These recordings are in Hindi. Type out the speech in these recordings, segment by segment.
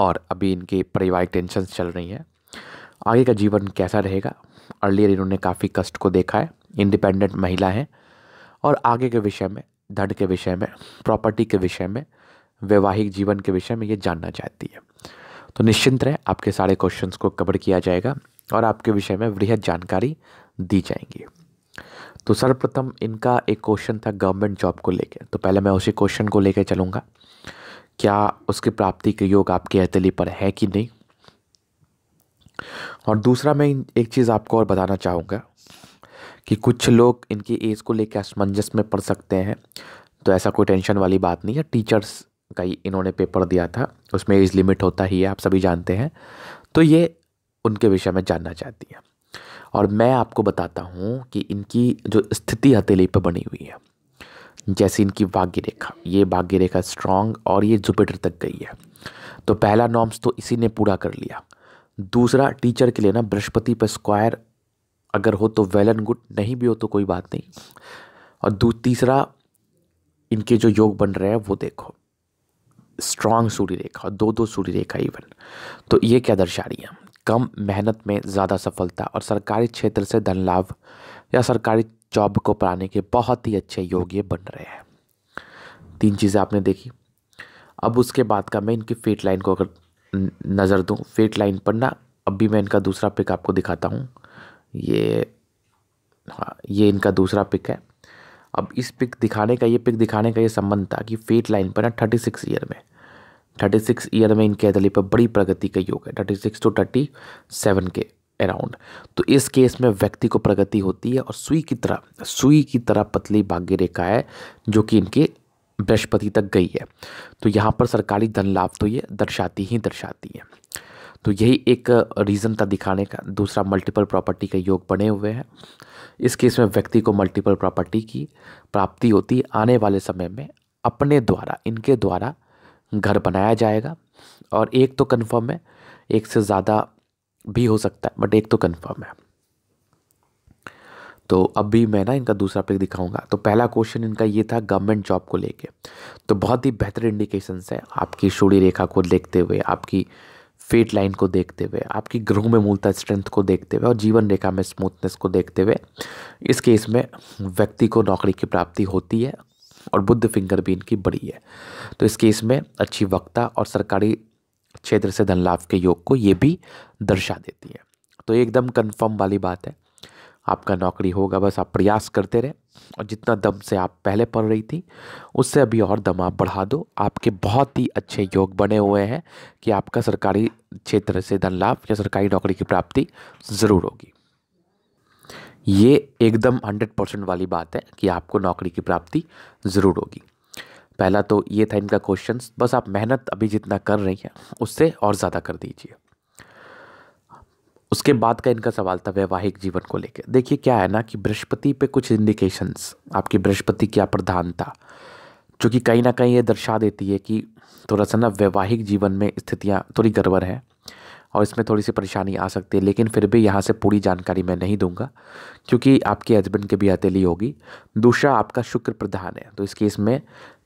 और अभी इनके पारिवारिक टेंशन चल रही हैं आगे का जीवन कैसा रहेगा अर्लियर इन्होंने काफ़ी कष्ट को देखा है इंडिपेंडेंट महिला हैं और आगे के विषय में धन के विषय में प्रॉपर्टी के विषय में वैवाहिक जीवन के विषय में ये जानना चाहती है तो निश्चिंत रहें आपके सारे क्वेश्चंस को कवर किया जाएगा और आपके विषय में वृहद जानकारी दी जाएंगी तो सर्वप्रथम इनका एक क्वेश्चन था गवर्नमेंट जॉब को लेकर तो पहले मैं उसी क्वेश्चन को लेकर चलूँगा क्या उसकी प्राप्ति के योग आपके हथेली पर है कि नहीं और दूसरा मैं एक चीज़ आपको और बताना चाहूँगा कि कुछ लोग इनकी एज को लेकर असमंजस में पढ़ सकते हैं तो ऐसा कोई टेंशन वाली बात नहीं है टीचर्स का ही इन्होंने पेपर दिया था उसमें एज लिमिट होता ही है आप सभी जानते हैं तो ये उनके विषय में जानना चाहती है और मैं आपको बताता हूँ कि इनकी जो स्थिति हथेली पर बनी हुई है जैसे इनकी भाग्य रेखा ये भाग्य रेखा स्ट्रांग और ये जुपिटर तक गई है तो पहला नॉम्स तो इसी ने पूरा कर लिया दूसरा टीचर के लिए ना बृहस्पति पर स्क्वायर अगर हो तो वेल एंड गुड नहीं भी हो तो कोई बात नहीं और दू तीसरा इनके जो योग बन रहे हैं वो देखो स्ट्रांग सूर्य रेखा दो दो सूर्य रेखा इवन तो ये क्या दर्शा रही है कम मेहनत में ज़्यादा सफलता और सरकारी क्षेत्र से धन लाभ या सरकारी जॉब को पाने के बहुत ही अच्छे योग्य बन रहे हैं तीन चीज़ें आपने देखी अब उसके बाद का मैं इनकी फेट लाइन को अगर नज़र दूँ फेट लाइन पर ना अब भी मैं इनका दूसरा पिक आपको दिखाता हूँ ये हाँ ये इनका दूसरा पिक है अब इस पिक दिखाने का ये पिक दिखाने का ये संबंध था कि फेट लाइन पर ना थर्टी सिक्स ईयर में थर्टी सिक्स ईयर में इनके अदली पर बड़ी प्रगति का योग है thirty six to thirty seven के अराउंड तो इस केस में व्यक्ति को प्रगति होती है और सुई की तरह सुई की तरह पतली भाग्य रेखा है जो कि इनके बृहस्पति तक गई है तो यहाँ पर सरकारी धन लाभ तो ये दर्शाती ही दर्शाती है तो यही एक रीज़न था दिखाने का दूसरा मल्टीपल प्रॉपर्टी के योग बने हुए हैं इस केस में व्यक्ति को मल्टीपल प्रॉपर्टी की प्राप्ति होती है आने वाले समय में अपने द्वारा इनके द्वारा घर बनाया जाएगा और एक तो कन्फर्म है एक से ज़्यादा भी हो सकता है बट एक तो कन्फर्म है तो अब भी मैं ना इनका दूसरा पिक दिखाऊंगा तो पहला क्वेश्चन इनका ये था गवर्नमेंट जॉब को लेके तो बहुत ही बेहतर इंडिकेशन है आपकी शूढ़ी रेखा को देखते हुए आपकी फेट लाइन को देखते हुए आपकी ग्रह में मूलता स्ट्रेंथ को देखते हुए और जीवन रेखा में स्मूथनेस को देखते हुए इस केस में व्यक्ति को नौकरी की प्राप्ति होती है और बुद्ध फिंगर भी इनकी बड़ी है तो इस केस में अच्छी वक्ता और सरकारी क्षेत्र से धन लाभ के योग को ये भी दर्शा देती है तो एकदम कन्फर्म वाली बात है आपका नौकरी होगा बस आप प्रयास करते रहें और जितना दम से आप पहले पढ़ रही थी उससे अभी और दम आप बढ़ा दो आपके बहुत ही अच्छे योग बने हुए हैं कि आपका सरकारी क्षेत्र से धन लाभ या सरकारी नौकरी की प्राप्ति ज़रूर होगी ये एकदम हंड्रेड परसेंट वाली बात है कि आपको नौकरी की प्राप्ति ज़रूर होगी पहला तो ये था इनका क्वेश्चन बस आप मेहनत अभी जितना कर रही हैं उससे और ज़्यादा कर दीजिए उसके बाद का इनका सवाल था वैवाहिक जीवन को लेकर देखिए क्या है ना कि बृहस्पति पे कुछ इंडिकेशंस आपकी बृहस्पति क्या प्रधानता जो कि कहीं ना कहीं ये दर्शा देती है कि थोड़ा सा ना वैवाहिक जीवन में स्थितियाँ थोड़ी गड़बड़ हैं और इसमें थोड़ी सी परेशानी आ सकती है लेकिन फिर भी यहाँ से पूरी जानकारी मैं नहीं दूंगा क्योंकि आपके हस्बैंड के भी हथेली होगी दूसरा आपका शुक्र प्रधान है तो इस केस में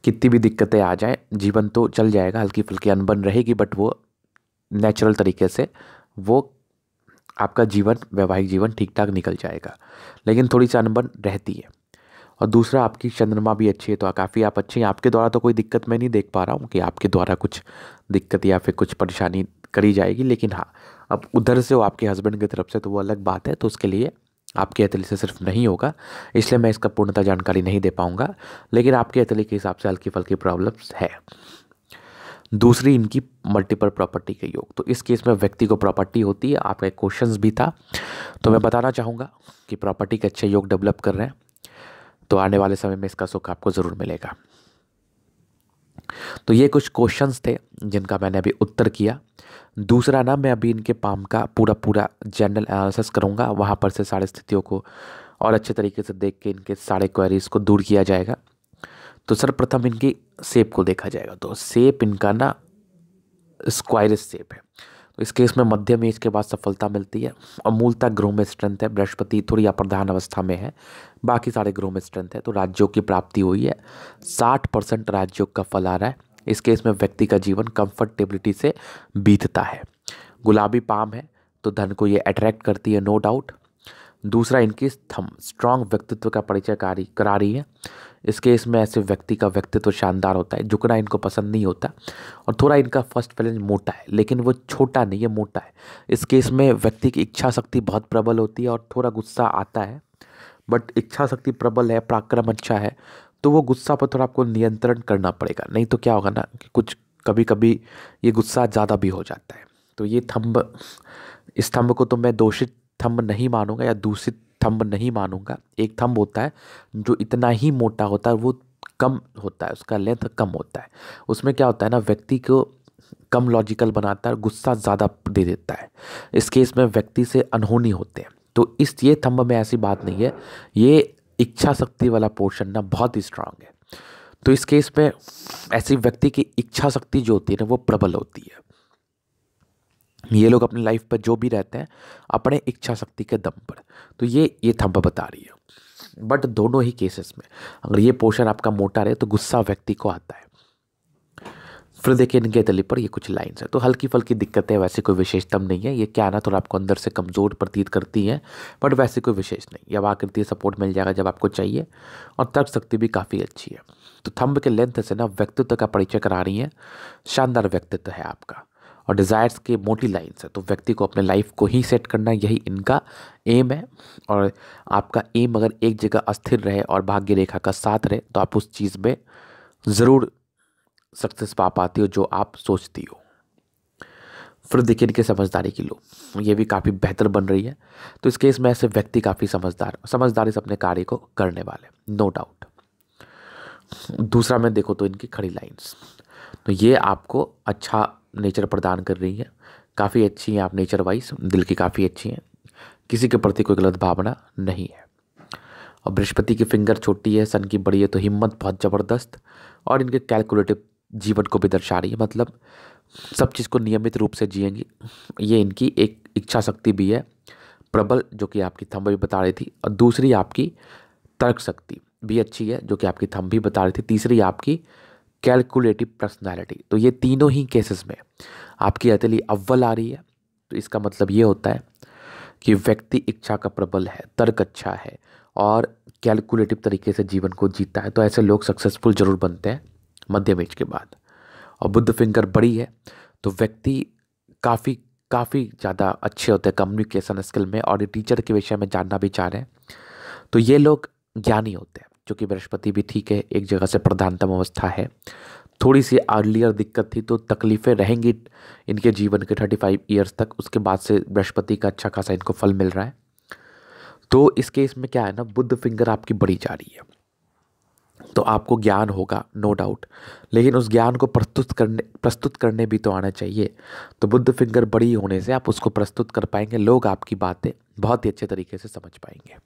कितनी भी दिक्कतें आ जाएँ जीवन तो चल जाएगा हल्की फुल्की अनबन रहेगी बट वो नेचुरल तरीके से वो आपका जीवन वैवाहिक जीवन ठीक ठाक निकल जाएगा लेकिन थोड़ी सी अनबन रहती है और दूसरा आपकी चंद्रमा भी अच्छी है तो काफ़ी आप अच्छे हैं आपके द्वारा तो कोई दिक्कत मैं नहीं देख पा रहा हूँ कि आपके द्वारा कुछ दिक्कत या फिर कुछ परेशानी करी जाएगी लेकिन हाँ अब उधर से हो आपके हस्बैंड की तरफ से तो वो अलग बात है तो उसके लिए आपके अतली से सिर्फ नहीं होगा इसलिए मैं इसका पूर्णतः जानकारी नहीं दे पाऊँगा लेकिन आपके अतली के हिसाब से हल्की फल्की प्रॉब्लम्स है दूसरी इनकी मल्टीपल प्रॉपर्टी के योग तो इस केस में व्यक्ति को प्रॉपर्टी होती है आपका एक क्वेश्चन भी था तो मैं बताना चाहूँगा कि प्रॉपर्टी के अच्छे योग डेवलप कर रहे हैं तो आने वाले समय में इसका सुख आपको ज़रूर मिलेगा तो ये कुछ क्वेश्चंस थे जिनका मैंने अभी उत्तर किया दूसरा ना मैं अभी इनके पाम का पूरा पूरा जनरल एनालिसिस करूँगा वहाँ पर से सारे स्थितियों को और अच्छे तरीके से देख के इनके सारे क्वेरीज को दूर किया जाएगा तो सर्वप्रथम इनकी सेप को देखा जाएगा तो सेप इनका ना स्क्वायरस सेप है तो इस केस में मध्यम एज के बाद सफलता मिलती है और मूलतः ग्रह में स्ट्रेंथ है बृहस्पति थोड़ी अप्रधान अवस्था में है बाकी सारे ग्रह में स्ट्रेंथ है तो राज्यों की प्राप्ति हुई है साठ परसेंट राज्यों का फल आ रहा है इस केस में व्यक्ति का जीवन कंफर्टेबिलिटी से बीतता है गुलाबी पाम है तो धन को ये अट्रैक्ट करती है नो डाउट दूसरा इनकी थम स्ट्रांग व्यक्तित्व का परिचय करा रही है इस केस में ऐसे व्यक्ति का व्यक्तित्व शानदार होता है झुकना इनको पसंद नहीं होता और थोड़ा इनका फर्स्ट फैलेंस मोटा है लेकिन वो छोटा नहीं है मोटा है इस केस में व्यक्ति की इच्छा शक्ति बहुत प्रबल होती है और थोड़ा गुस्सा आता है बट इच्छा शक्ति प्रबल है पराक्रम अच्छा है तो वो गुस्सा पर थोड़ा आपको नियंत्रण करना पड़ेगा नहीं तो क्या होगा ना कि कुछ कभी कभी ये गुस्सा ज़्यादा भी हो जाता है तो ये थम्भ इस को तो मैं दोषित थंब नहीं मानूंगा या दूसरी थंब नहीं मानूंगा एक थंब होता है जो इतना ही मोटा होता है वो कम होता है उसका लेंथ कम होता है उसमें क्या होता है ना व्यक्ति को कम लॉजिकल बनाता है और गुस्सा ज़्यादा दे देता है इस केस में व्यक्ति से अनहोनी होते हैं तो इस ये थंब में ऐसी बात नहीं है ये इच्छा शक्ति वाला पोर्शन ना बहुत ही स्ट्रांग है तो इस केस में ऐसी व्यक्ति की इच्छा शक्ति जो होती है ना वो प्रबल होती है ये लोग अपनी लाइफ पर जो भी रहते हैं अपने इच्छा शक्ति के दम पर तो ये ये थम्प बता रही है बट दोनों ही केसेस में अगर ये पोर्शन आपका मोटा रहे तो गुस्सा व्यक्ति को आता है फिर देखिए इनके तली पर ये कुछ लाइंस है तो हल्की फल्की दिक्कतें वैसे कोई विशेषतम नहीं है ये क्या आना थोड़ा आपको अंदर से कमज़ोर प्रतीत करती हैं बट वैसे कोई विशेष नहीं अब आकृति सपोर्ट मिल जाएगा जब आपको चाहिए और तर्क शक्ति भी काफ़ी अच्छी है तो थंब के लेंथ से ना व्यक्तित्व का परिचय करा रही है शानदार व्यक्तित्व है आपका और डिज़ायर्स के मोटी लाइन्स है तो व्यक्ति को अपने लाइफ को ही सेट करना यही इनका एम है और आपका एम अगर एक जगह अस्थिर रहे और भाग्य रेखा का साथ रहे तो आप उस चीज़ में ज़रूर सक्सेस पा पाती हो जो आप सोचती हो फिर देखिए इनके समझदारी की लो ये भी काफ़ी बेहतर बन रही है तो इस केस में ऐसे व्यक्ति काफ़ी समझदार समझदारी से अपने कार्य को करने वाले नो डाउट दूसरा मैं देखो तो इनकी खड़ी लाइंस तो ये आपको अच्छा नेचर प्रदान कर रही है काफ़ी अच्छी हैं आप नेचर वाइज दिल की काफ़ी अच्छी हैं किसी के प्रति कोई गलत भावना नहीं है और बृहस्पति की फिंगर छोटी है सन की बड़ी है तो हिम्मत बहुत ज़बरदस्त और इनके कैलकुलेटिव जीवन को भी दर्शा रही है मतलब सब चीज़ को नियमित रूप से जिएंगी ये इनकी एक इच्छा शक्ति भी है प्रबल जो कि आपकी थंब भी बता रही थी और दूसरी आपकी तर्क शक्ति भी अच्छी है जो कि आपकी थंब भी बता रही थी तीसरी आपकी कैलकुलेटिव पर्सनैलिटी तो ये तीनों ही केसेस में आपकी अतली अव्वल आ रही है तो इसका मतलब ये होता है कि व्यक्ति इच्छा का प्रबल है तर्क अच्छा है और कैलकुलेटिव तरीके से जीवन को जीता है तो ऐसे लोग सक्सेसफुल जरूर बनते हैं मध्यम एज के बाद और बुद्ध फिंगर बड़ी है तो व्यक्ति काफ़ी काफ़ी ज़्यादा अच्छे होते हैं कम्युनिकेशन स्किल में और टीचर के विषय में जानना भी चाह रहे हैं तो ये लोग ज्ञानी होते हैं चूँकि बृहस्पति भी ठीक है एक जगह से प्रधानतम अवस्था है थोड़ी सी अर्लियर दिक्कत थी तो तकलीफ़ें रहेंगी इनके जीवन के थर्टी फाइव ईयर्स तक उसके बाद से बृहस्पति का अच्छा खासा इनको फल मिल रहा है तो इस केस में क्या है ना बुद्ध फिंगर आपकी बड़ी जा रही है तो आपको ज्ञान होगा नो डाउट लेकिन उस ज्ञान को प्रस्तुत करने प्रस्तुत करने भी तो आना चाहिए तो बुद्ध फिंगर बड़ी होने से आप उसको प्रस्तुत कर पाएंगे लोग आपकी बातें बहुत ही अच्छे तरीके से समझ पाएंगे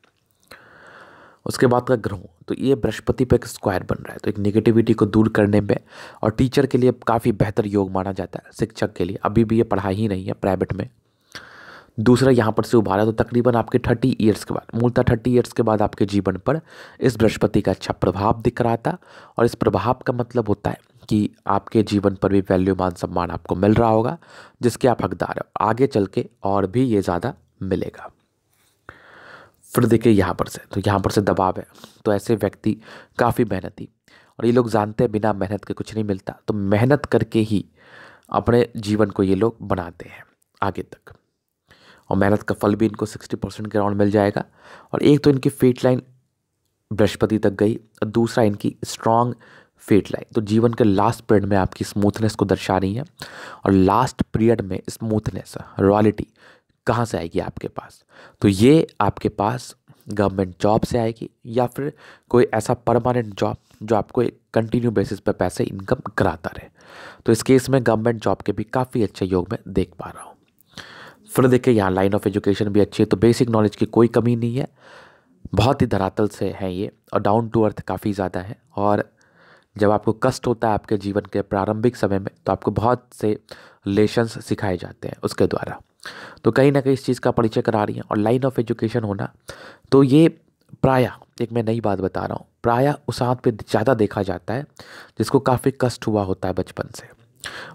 उसके बाद का ग्रहों तो ये बृहस्पति पे एक स्क्वायर बन रहा है तो एक नेगेटिविटी को दूर करने में और टीचर के लिए काफ़ी बेहतर योग माना जाता है शिक्षक के लिए अभी भी ये पढ़ाई ही नहीं है प्राइवेट में दूसरा यहाँ पर से उभारा तो तकरीबन आपके थर्टी ईयर्स के बाद मूलतः थर्टी ईयर्स के बाद आपके जीवन पर इस बृहस्पति का अच्छा प्रभाव दिख रहा था और इस प्रभाव का मतलब होता है कि आपके जीवन पर भी वैल्यू मान सम्मान आपको मिल रहा होगा जिसके आप हकदार आगे चल के और भी ये ज़्यादा मिलेगा फिर देखिए यहाँ पर से तो यहाँ पर से दबाव है तो ऐसे व्यक्ति काफ़ी मेहनती और ये लोग जानते हैं बिना मेहनत के कुछ नहीं मिलता तो मेहनत करके ही अपने जीवन को ये लोग बनाते हैं आगे तक और मेहनत का फल भी इनको सिक्सटी परसेंट के अराउंड मिल जाएगा और एक तो इनकी फेट लाइन बृहस्पति तक गई और दूसरा इनकी स्ट्रांग फेट लाइन तो जीवन के लास्ट पीरियड में आपकी स्मूथनेस को दर्शा रही है और लास्ट पीरियड में स्मूथनेस रॉयलिटी कहाँ से आएगी आपके पास तो ये आपके पास गवर्नमेंट जॉब से आएगी या फिर कोई ऐसा परमानेंट जॉब जो आपको एक कंटिन्यू बेसिस पर पैसे इनकम कराता रहे तो इस केस में गवर्नमेंट जॉब के भी काफ़ी अच्छे योग में देख पा रहा हूँ फिर देखिए यहाँ लाइन ऑफ एजुकेशन भी अच्छी है तो बेसिक नॉलेज की कोई कमी नहीं है बहुत ही धरातल से है ये और डाउन टू अर्थ काफ़ी ज़्यादा है और जब आपको कष्ट होता है आपके जीवन के प्रारंभिक समय में तो आपको बहुत से लेशंस सिखाए जाते हैं उसके द्वारा तो कहीं ना कहीं इस चीज़ का परिचय करा रही हैं और लाइन ऑफ एजुकेशन होना तो ये प्राय एक मैं नई बात बता रहा हूँ प्राय हाथ पे ज़्यादा देखा जाता है जिसको काफ़ी कष्ट हुआ होता है बचपन से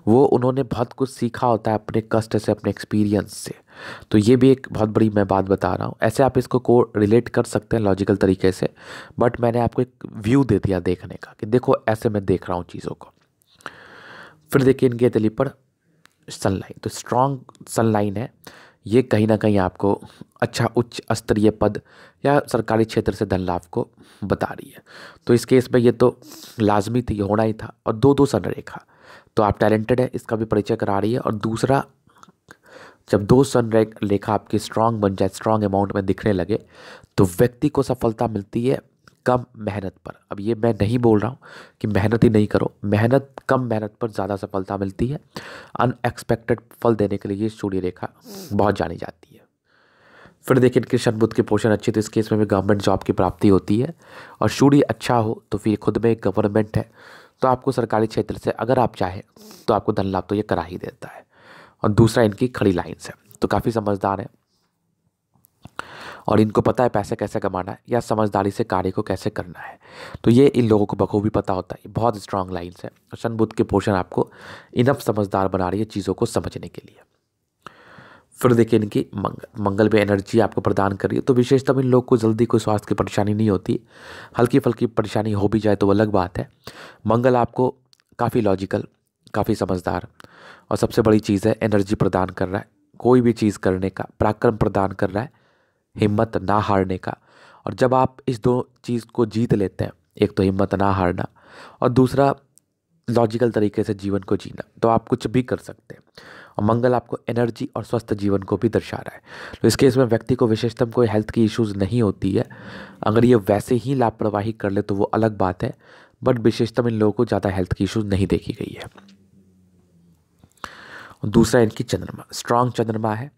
वो उन्होंने बहुत कुछ सीखा होता है अपने कष्ट से अपने एक्सपीरियंस से तो ये भी एक बहुत बड़ी मैं बात बता रहा हूँ ऐसे आप इसको को रिलेट कर सकते हैं लॉजिकल तरीके से बट मैंने आपको एक व्यू दे दिया देखने का कि देखो ऐसे मैं देख रहा हूँ चीज़ों को फिर देखिए इनके दिलीप सनलाइन तो स्ट्रॉन्ग सनलाइन है ये कहीं ना कहीं आपको अच्छा उच्च स्तरीय पद या सरकारी क्षेत्र से धन लाभ को बता रही है तो इस केस में ये तो लाजमी थी होना ही था और दो दो सनरेखा तो आप टैलेंटेड है इसका भी परिचय करा रही है और दूसरा जब दो सन रेखा आपकी स्ट्रांग बन जाए स्ट्रांग अमाउंट में दिखने लगे तो व्यक्ति को सफलता मिलती है कम मेहनत पर अब ये मैं नहीं बोल रहा हूँ कि मेहनत ही नहीं करो मेहनत कम मेहनत पर ज़्यादा सफलता मिलती है अनएक्सपेक्टेड फल देने के लिए सूर्य रेखा बहुत जानी जाती है फिर देखिए कृष्ण बुद्ध के पोषण अच्छे तो इस केस में भी गवर्नमेंट जॉब की प्राप्ति होती है और सूर्य अच्छा हो तो फिर खुद में एक गवर्नमेंट है तो आपको सरकारी क्षेत्र से अगर आप चाहें तो आपको धन लाभ तो ये करा ही देता है और दूसरा इनकी खड़ी लाइन्स है तो काफ़ी समझदार है और इनको पता है पैसे कैसे कमाना है या समझदारी से कार्य को कैसे करना है तो ये इन लोगों को बखूबी पता होता है बहुत स्ट्रांग लाइन्स है और सन बुद्ध के पोर्शन आपको इनफ समझदार बना रही है चीज़ों को समझने के लिए फिर देखिए इनकी मंगल मंगल में एनर्जी आपको प्रदान कर रही है तो विशेषतः इन लोग को जल्दी कोई स्वास्थ्य की परेशानी नहीं होती हल्की फल्की परेशानी हो भी जाए तो वो अलग बात है मंगल आपको काफ़ी लॉजिकल काफ़ी समझदार और सबसे बड़ी चीज़ है एनर्जी प्रदान कर रहा है कोई भी चीज़ करने का पराक्रम प्रदान कर रहा है हिम्मत ना हारने का और जब आप इस दो चीज़ को जीत लेते हैं एक तो हिम्मत ना हारना और दूसरा लॉजिकल तरीके से जीवन को जीना तो आप कुछ भी कर सकते हैं और मंगल आपको एनर्जी और स्वस्थ जीवन को भी दर्शा रहा है तो इस केस में व्यक्ति को विशेषतम कोई हेल्थ की इश्यूज़ नहीं होती है अगर ये वैसे ही लापरवाही कर ले तो वो अलग बात है बट विशेषतम इन लोगों को ज़्यादा हेल्थ की इश्यूज़ नहीं देखी गई है दूसरा इनकी चंद्रमा स्ट्रांग चंद्रमा है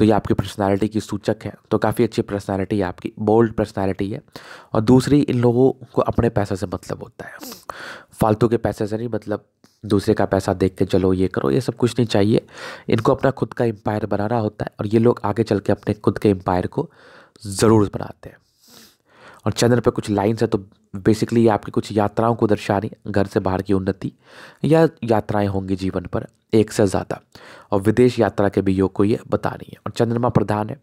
तो ये आपकी पर्सनैलिटी की सूचक है तो काफ़ी अच्छी पर्सनैलिटी है आपकी बोल्ड पर्सनैलिटी है और दूसरी इन लोगों को अपने पैसे से मतलब होता है फालतू के पैसे से नहीं मतलब दूसरे का पैसा देख के चलो ये करो ये सब कुछ नहीं चाहिए इनको अपना खुद का एम्पायर बनाना होता है और ये लोग आगे चल के अपने खुद के एम्पायर को ज़रूर बनाते हैं और चंद्र पर कुछ लाइन्स है तो बेसिकली आपकी कुछ यात्राओं को दर्शा रही घर से बाहर की उन्नति या यात्राएं होंगी जीवन पर एक से ज़्यादा और विदेश यात्रा के भी योग को ये बता रही है और चंद्रमा प्रधान है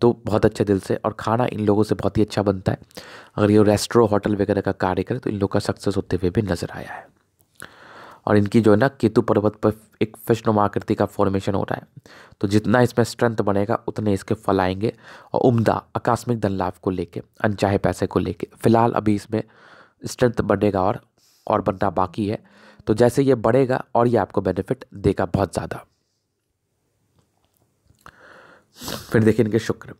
तो बहुत अच्छे दिल से और खाना इन लोगों से बहुत ही अच्छा बनता है अगर ये रेस्टोरेंट होटल वगैरह का कार्य करें तो इन लोग का सक्सेस होते हुए भी नज़र आया है और इनकी जो है ना केतु पर्वत पर एक आकृति का फॉर्मेशन हो रहा है तो जितना इसमें स्ट्रेंथ बढ़ेगा उतने इसके फल आएंगे और उम्दा आकस्मिक धन लाभ को लेके अनचाहे पैसे को लेके फिलहाल अभी इसमें स्ट्रेंथ बढ़ेगा और और बनना बाकी है तो जैसे ये बढ़ेगा और ये आपको बेनिफिट देगा बहुत ज़्यादा फिर देखिए इनके शुक्र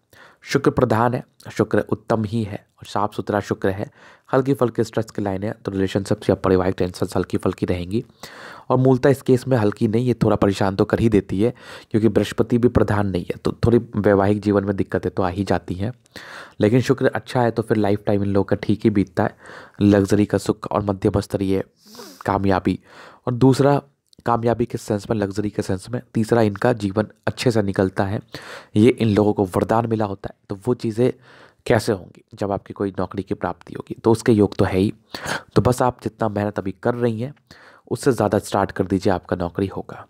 शुक्र प्रधान है शुक्र उत्तम ही है और साफ सुथरा शुक्र है हल्की फल्की स्ट्रेस की लाइन है तो रिलेशनशिप्स या पारिवारिक टेंशन हल्की फल्की रहेंगी और मूलतः इस केस में हल्की नहीं ये थोड़ा परेशान तो कर ही देती है क्योंकि बृहस्पति भी प्रधान नहीं है तो थोड़ी वैवाहिक जीवन में दिक्कतें तो आ ही जाती हैं लेकिन शुक्र अच्छा है तो फिर लाइफ टाइम इन लोगों का ठीक ही बीतता है लग्जरी का सुख और मध्यम स्तरीय कामयाबी और दूसरा कामयाबी के सेंस में लग्जरी के सेंस में तीसरा इनका जीवन अच्छे से निकलता है ये इन लोगों को वरदान मिला होता है तो वो चीज़ें कैसे होंगी जब आपकी कोई नौकरी की प्राप्ति होगी तो उसके योग तो है ही तो बस आप जितना मेहनत अभी कर रही हैं उससे ज़्यादा स्टार्ट कर दीजिए आपका नौकरी होगा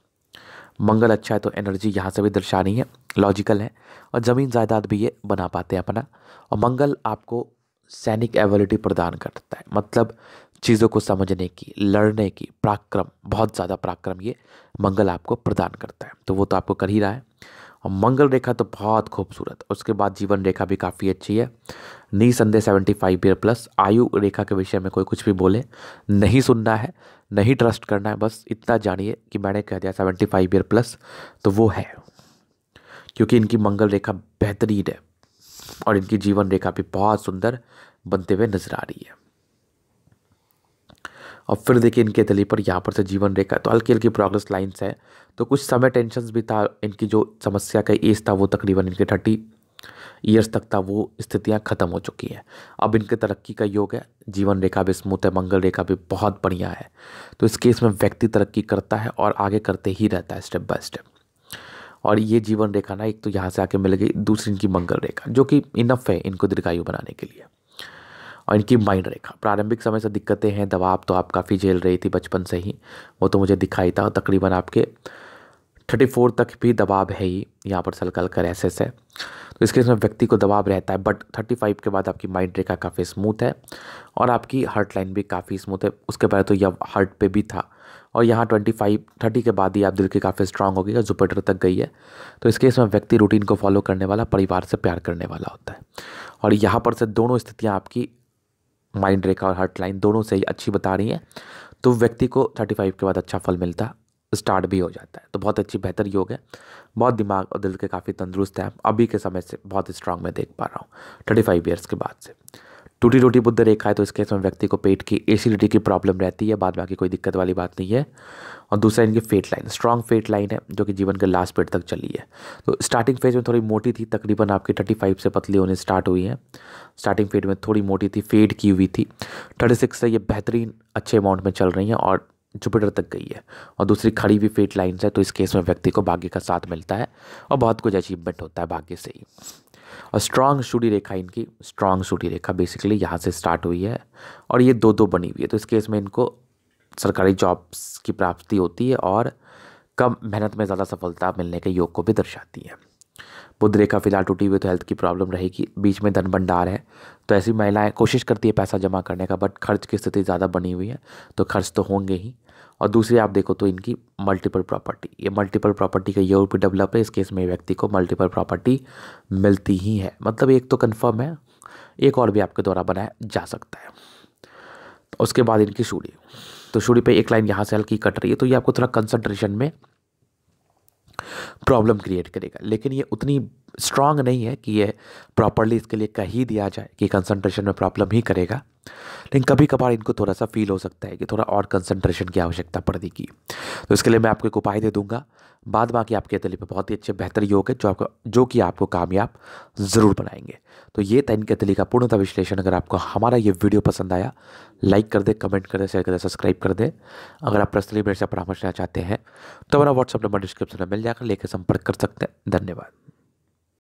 मंगल अच्छा है तो एनर्जी यहाँ से भी दर्शानी है लॉजिकल है और ज़मीन जायदाद भी ये बना पाते हैं अपना और मंगल आपको सैनिक एबिलिटी प्रदान करता है मतलब चीज़ों को समझने की लड़ने की पराक्रम बहुत ज़्यादा पराक्रम ये मंगल आपको प्रदान करता है तो वो तो आपको कर ही रहा है और मंगल रेखा तो बहुत खूबसूरत उसके बाद जीवन रेखा भी काफ़ी अच्छी है नी संदेह सेवेंटी फाइव ईयर प्लस आयु रेखा के विषय में कोई कुछ भी बोले नहीं सुनना है नहीं ट्रस्ट करना है बस इतना जानिए कि मैंने कह दिया सेवेंटी फाइव ईयर प्लस तो वो है क्योंकि इनकी मंगल रेखा बेहतरीन है और इनकी जीवन रेखा भी बहुत सुंदर बनते हुए नजर आ रही है और फिर देखिए इनके दली पर यहाँ पर से जीवन रेखा तो हल्की हल्की प्रोग्रेस लाइन्स है तो कुछ समय टेंशन भी था इनकी जो समस्या का एज था वो तकरीबन इनके थर्टी ईयर्स तक था वो स्थितियाँ ख़त्म हो चुकी हैं अब इनके तरक्की का योग है जीवन रेखा भी स्मूथ है मंगल रेखा भी बहुत बढ़िया है तो इस केस में व्यक्ति तरक्की करता है और आगे करते ही रहता है स्टेप बाय स्टेप और ये जीवन रेखा ना एक तो यहाँ से आके मिल गई दूसरी इनकी मंगल रेखा जो कि इनफ है इनको दीर्घायु बनाने के लिए और इनकी माइंड रेखा प्रारंभिक समय से दिक्कतें हैं दबाव तो आप काफ़ी झेल रही थी बचपन से ही वो तो मुझे दिखाई था तकरीबन आपके थर्टी फोर तक भी दबाव है ही यहाँ पर सलकल कर ऐसे से तो इसके इसमें व्यक्ति को दबाव रहता है बट थर्टी फाइव के बाद आपकी माइंड रेखा काफ़ी स्मूथ है और आपकी हार्ट लाइन भी काफ़ी स्मूथ है उसके पहले तो यह हार्ट पे भी था और यहाँ ट्वेंटी फाइव थर्टी के बाद ही आप दिल की काफ़ी स्ट्रांग हो गई है जुपिटर तक गई है तो इसके इसमें व्यक्ति रूटीन को फॉलो करने वाला परिवार से प्यार करने वाला होता है और यहाँ पर से दोनों स्थितियाँ आपकी माइंड रेखा और हर्ट लाइन दोनों से ही अच्छी बता रही हैं तो व्यक्ति को थर्टी फाइव के बाद अच्छा फल मिलता स्टार्ट भी हो जाता है तो बहुत अच्छी बेहतर योग है बहुत दिमाग और दिल के काफ़ी तंदुरुस्त है अभी के समय से बहुत स्ट्रांग मैं देख पा रहा हूँ थर्टी फाइव ईयर्स के बाद से टूटी टूटी बुद्ध रेखा है तो इसके में व्यक्ति को पेट की एसिडिटी की प्रॉब्लम रहती है बाद बाकी कोई दिक्कत वाली बात नहीं है और दूसरा इनकी fate line strong fate line है जो कि जीवन के लास्ट पेट तक चली है तो स्टार्टिंग फेज में थोड़ी मोटी थी तकरीबन आपकी थर्टी फाइव से पतली होने स्टार्ट हुई है स्टार्टिंग फेज में थोड़ी मोटी थी फेड की हुई थी थर्टी सिक्स से ये बेहतरीन अच्छे अमाउंट में चल रही हैं और जुपिटर तक गई है और दूसरी खड़ी हुई फेट लाइन्स है तो इस केस में व्यक्ति को भाग्य का साथ मिलता है और बहुत कुछ अचीवमेंट होता है भाग्य से ही और स्ट्रांग सूढ़ी रेखा इनकी स्ट्रांग सूढ़ी रेखा बेसिकली यहाँ से स्टार्ट हुई है और ये दो दो बनी हुई है तो इस केस में इनको सरकारी जॉब्स की प्राप्ति होती है और कम मेहनत में ज़्यादा सफलता मिलने के योग को भी दर्शाती है बुद्ध रेखा फिलहाल टूटी हुई तो हेल्थ की प्रॉब्लम रहेगी बीच में धन भंडार है तो ऐसी महिलाएं कोशिश करती है पैसा जमा करने का बट खर्च की स्थिति ज़्यादा बनी हुई है तो खर्च तो होंगे ही और दूसरी आप देखो तो इनकी मल्टीपल प्रॉपर्टी ये मल्टीपल प्रॉपर्टी का योग भी डेवलप है इस केस में व्यक्ति को मल्टीपल प्रॉपर्टी मिलती ही है मतलब एक तो कन्फर्म है एक और भी आपके द्वारा बनाया जा सकता है तो उसके बाद इनकी शूड़ी तो शूड़ी पे एक लाइन यहाँ से हल्की कट रही है तो ये आपको थोड़ा कंसंट्रेशन में प्रॉब्लम क्रिएट करेगा लेकिन ये उतनी स्ट्रांग नहीं है कि ये प्रॉपरली इसके लिए कह ही दिया जाए कि कंसंट्रेशन में प्रॉब्लम ही करेगा लेकिन कभी कभार इनको थोड़ा सा फील हो सकता है कि थोड़ा और कंसंट्रेशन की आवश्यकता पड़ेगी तो इसके लिए मैं आपको एक उपाय दे दूंगा बाद बाकी आपके अतली पर बहुत ही अच्छे बेहतर योग है जो आपको जो कि आपको कामयाब ज़रूर बनाएंगे तो ये था इनके तली का पूर्णतः विश्लेषण अगर आपको हमारा ये वीडियो पसंद आया लाइक कर दे कमेंट कर दे शेयर कर दे सब्सक्राइब कर दे अगर आप पर्सनली मेरे से परामर्श लेना चाहते हैं तो हमारा व्हाट्सअप नंबर डिस्क्रिप्शन में मिल जाकर लेकर संपर्क कर सकते हैं धन्यवाद